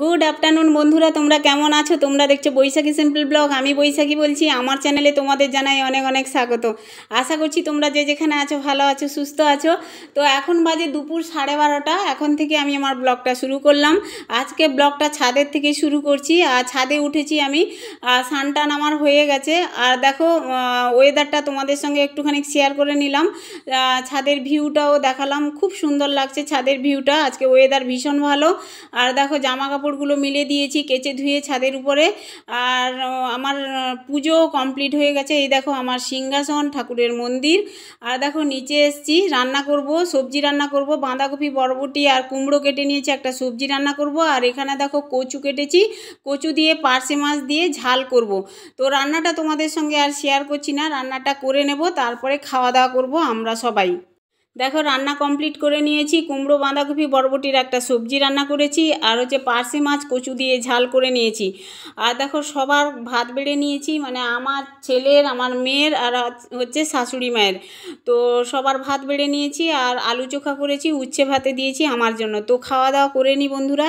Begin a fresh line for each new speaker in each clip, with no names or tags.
good afternoon বন্ধুরা তোমরা কেমন আছো তোমরা দেখছো বৈশাখী সিম্পল ব্লগ আমি বৈশাখী বলছি আমার চ্যানেলে তোমাদের জানাই অনেক অনেক স্বাগত আশা করছি তোমরা যে যেখানে আছো ভালো আছো সুস্থ আছো তো এখন বাজে দুপুর সাড়ে বারোটা এখন থেকে আমি আমার ব্লগটা শুরু করলাম আজকে ব্লগটা ছাদের থেকে শুরু করছি আর ছাদে উঠেছি আমি আর সানটান আমার হয়ে গেছে আর দেখো ওয়েদারটা তোমাদের সঙ্গে একটুখানি শেয়ার করে নিলাম ছাদের ভিউটাও দেখালাম খুব সুন্দর লাগছে ছাদের ভিউটা আজকে ওয়েদার ভীষণ ভালো আর দেখো জামা কাপড় কাপড়গুলো মিলে দিয়েছি কেচে ধুয়ে ছাদের উপরে আর আমার পুজো কমপ্লিট হয়ে গেছে এই দেখো আমার সিংহাসন ঠাকুরের মন্দির আর দেখো নিচে এসছি রান্না করব সবজি রান্না করব বাঁধাকপি বরবটি আর কুমড়ো কেটে নিয়েছি একটা সবজি রান্না করব আর এখানে দেখো কচু কেটেছি কচু দিয়ে পার্সে মাছ দিয়ে ঝাল করব তো রান্নাটা তোমাদের সঙ্গে আর শেয়ার করছি না রান্নাটা করে নেব তারপরে খাওয়া দাওয়া করব আমরা সবাই দেখো রান্না কমপ্লিট করে নিয়েছি কুমড়ো বাঁধাকপি বরবটির একটা সবজি রান্না করেছি আর হচ্ছে পার্সি মাছ কচু দিয়ে ঝাল করে নিয়েছি আর দেখো সবার ভাত বেড়ে নিয়েছি মানে আমার ছেলের আমার মেয়ের আর হচ্ছে শাশুড়ি মায়ের তো সবার ভাত বেড়ে নিয়েছি আর আলু চোখা করেছি উচ্ছে ভাতে দিয়েছি আমার জন্য তো খাওয়া দাওয়া করে নি বন্ধুরা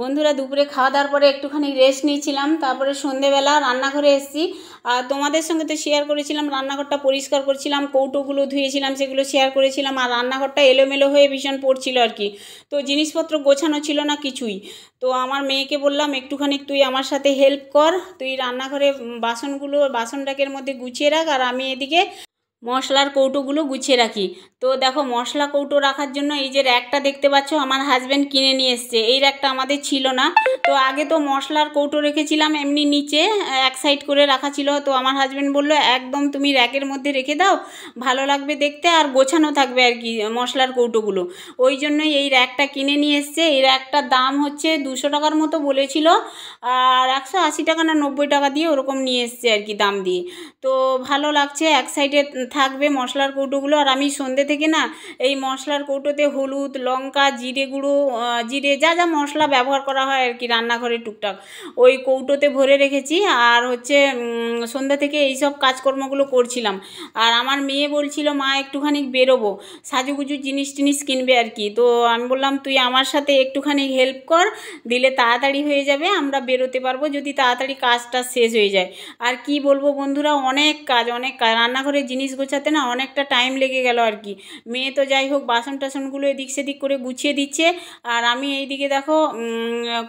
বন্ধুরা দুপুরে খাওয়া দাওয়ার পরে একটুখানি রেস্ট নিয়েছিলাম তারপরে সন্ধেবেলা রান্নাঘরে এসেছি আর তোমাদের সঙ্গে তো শেয়ার করেছিলাম রান্নাঘরটা পরিষ্কার করছিলাম কৌটোগুলো ধুয়েছিলাম সেগুলো শেয়ার করেছিলাম আর রান্নাঘরটা এলোমেলো হয়ে ভীষণ পড়ছিল আর কি তো জিনিসপত্র গোছানো ছিল না কিছুই তো আমার মেয়েকে বললাম একটুখানি তুই আমার সাথে হেল্প কর তুই রান্নাঘরে বাসনগুলো বাসন ডাকের মধ্যে গুছিয়ে রাখ আর আমি এদিকে মশলার কৌটোগুলো গুছিয়ে রাখি তো দেখো মশলা কৌটো রাখার জন্য এই যে র্যাকটা দেখতে পাচ্ছ আমার হাজব্যান্ড কিনে নিয়ে এসছে এই র্যাকটা আমাদের ছিল না তো আগে তো মশলার কৌটো রেখেছিলাম এমনি নিচে এক সাইড করে রাখা ছিল তো আমার হাজব্যান্ড বলল একদম তুমি র্যাকের মধ্যে রেখে দাও ভালো লাগবে দেখতে আর গোছানো থাকবে আর কি মশলার কৌটোগুলো ওই জন্যই এই র্যাকটা কিনে নিয়ে এসছে এই র্যাকটার দাম হচ্ছে দুশো টাকার মতো বলেছিল আর একশো আশি টাকা না নব্বই টাকা দিয়ে ওরকম নিয়ে এসছে আর কি দাম দিয়ে তো ভালো লাগছে এক সাইডে থাকবে মশলার কৌটোগুলো আর আমি সন্ধ্যে থেকে না এই মশলার কৌটোতে হলুদ লঙ্কা জিরে গুঁড়ো জিরে যা যা মশলা ব্যবহার করা হয় আর কি রান্নাঘরে টুকটাক ওই কৌটোতে ভরে রেখেছি আর হচ্ছে সন্ধ্যা থেকে এই সব কাজকর্মগুলো করছিলাম আর আমার মেয়ে বলছিল মা একটুখানি বেরোবো সাজুগুজু জিনিস টিনিস কিনবে আর কি তো আমি বললাম তুই আমার সাথে একটুখানি হেল্প কর দিলে তাড়াতাড়ি হয়ে যাবে আমরা বেরোতে পারবো যদি তাড়াতাড়ি কাজটা শেষ হয়ে যায় আর কি বলবো বন্ধুরা অনেক কাজ অনেক রান্নাঘরের জিনিস গোছাতে না অনেকটা টাইম লেগে গেল আর কি মেয়ে তো যাই হোক বাসন টাসনগুলো এদিক সেদিক করে গুছিয়ে দিচ্ছে আর আমি এইদিকে দেখো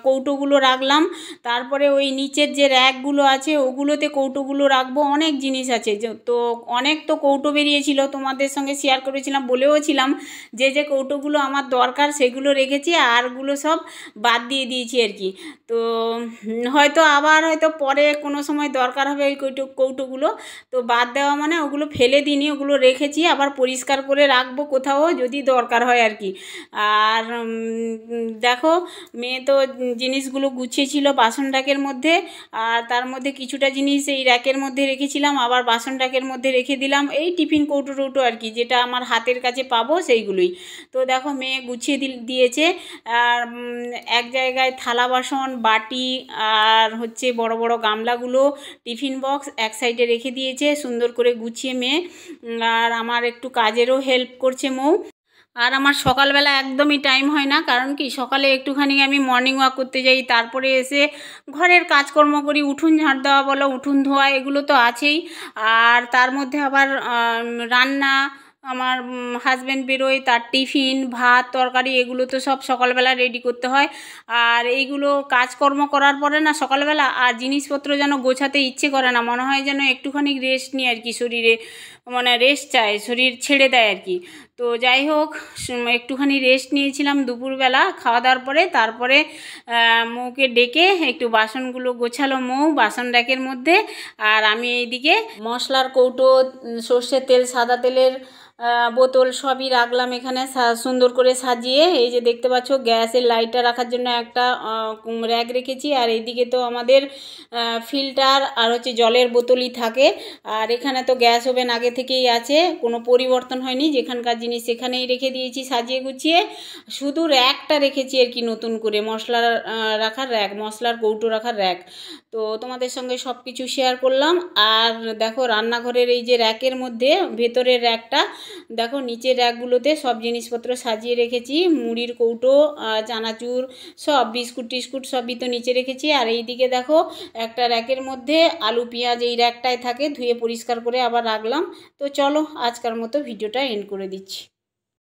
কৌটোগুলো রাখলাম তারপরে ওই নিচের যে র্যাকগুলো আছে ওগুলোতে কৌটোগুলো রাখবো অনেক জিনিস আছে তো অনেক তো কৌটো বেরিয়েছিল তোমাদের সঙ্গে শেয়ার করেছিলাম বলেওছিলাম যে যে কৌটোগুলো আমার দরকার সেগুলো রেখেছি আরগুলো সব বাদ দিয়ে দিয়েছি আর কি তো হয়তো আবার হয়তো পরে কোনো সময় দরকার হবে ওই কৌটো কৌটোগুলো তো বাদ দেওয়া মানে ওগুলো ফেলে ফেলে দিনি ওগুলো রেখেছি আবার পরিষ্কার করে রাখবো কোথাও যদি দরকার হয় আর কি আর দেখো মেয়ে তো জিনিসগুলো গুছিয়েছিল বাসন ডাকের মধ্যে আর তার মধ্যে কিছুটা জিনিস এই র্যাকের মধ্যে রেখেছিলাম আবার বাসন ডাকের মধ্যে রেখে দিলাম এই টিফিন কৌটো টৌটো আর কি যেটা আমার হাতের কাছে পাবো সেইগুলোই তো দেখো মেয়ে গুছিয়ে দিয়েছে আর এক জায়গায় থালা বাসন বাটি আর হচ্ছে বড় বড় গামলাগুলো টিফিন বক্স এক সাইডে রেখে দিয়েছে সুন্দর করে গুছিয়ে মেয়ে আর আমার একটু কাজেরও হেল্প করছে মৌ আর আমার সকালবেলা একদমই টাইম হয় না কারণ কি সকালে একটুখানি আমি মর্নিং ওয়াক করতে যাই তারপরে এসে ঘরের কাজকর্ম করি উঠুন ঝাড় দেওয়া বলো উঠুন ধোয়া এগুলো তো আছেই আর তার মধ্যে আবার রান্না আমার হাজব্যান্ড বেরোয় তার টিফিন ভাত তরকারি এগুলো তো সব সকালবেলা রেডি করতে হয় আর এইগুলো কাজকর্ম করার পরে না সকালবেলা আর জিনিসপত্র যেন গোছাতে ইচ্ছে করে না মনে হয় যেন একটুখানি রেস্ট নিই আর কি শরীরে মানে রেস্ট চায় শরীর ছেড়ে দেয় আর কি তো যাই হোক একটুখানি রেস্ট নিয়েছিলাম দুপুরবেলা খাওয়া দাওয়ার পরে তারপরে মৌকে ডেকে একটু বাসনগুলো গোছালো মৌ বাসন ডাকের মধ্যে আর আমি এইদিকে মশলার কৌটো সর্ষের তেল সাদা তেলের বোতল সবই রাখলাম এখানে সুন্দর করে সাজিয়ে এই যে দেখতে পাচ্ছ গ্যাসের লাইটটা রাখার জন্য একটা র্যাক রেখেছি আর এইদিকে তো আমাদের ফিল্টার আর হচ্ছে জলের বোতলই থাকে আর এখানে তো গ্যাস ওভেন আগে থেকেই আছে কোনো পরিবর্তন হয়নি যেখানকার জিনিস সেখানেই রেখে দিয়েছি সাজিয়ে গুছিয়ে শুধু র্যাকটা রেখেছি আর কি নতুন করে মশলা রাখার র্যাক মশলার কৌটো রাখার র্যাক তো তোমাদের সঙ্গে সব কিছু শেয়ার করলাম আর দেখো রান্নাঘরের এই যে র্যাকের মধ্যে ভেতরের র্যাকটা দেখো নিচের র্যাকগুলোতে সব জিনিসপত্র সাজিয়ে রেখেছি মুড়ির কৌটো চানাচুর সব বিস্কুট টিস্কুট সবই তো নিচে রেখেছি আর এই দিকে দেখো একটা র্যাকের মধ্যে আলু পেঁয়াজ এই র্যাকটায় থাকে ধুয়ে পরিষ্কার করে আবার রাখলাম তো চলো আজকার মতো ভিডিওটা এন্ড করে দিচ্ছি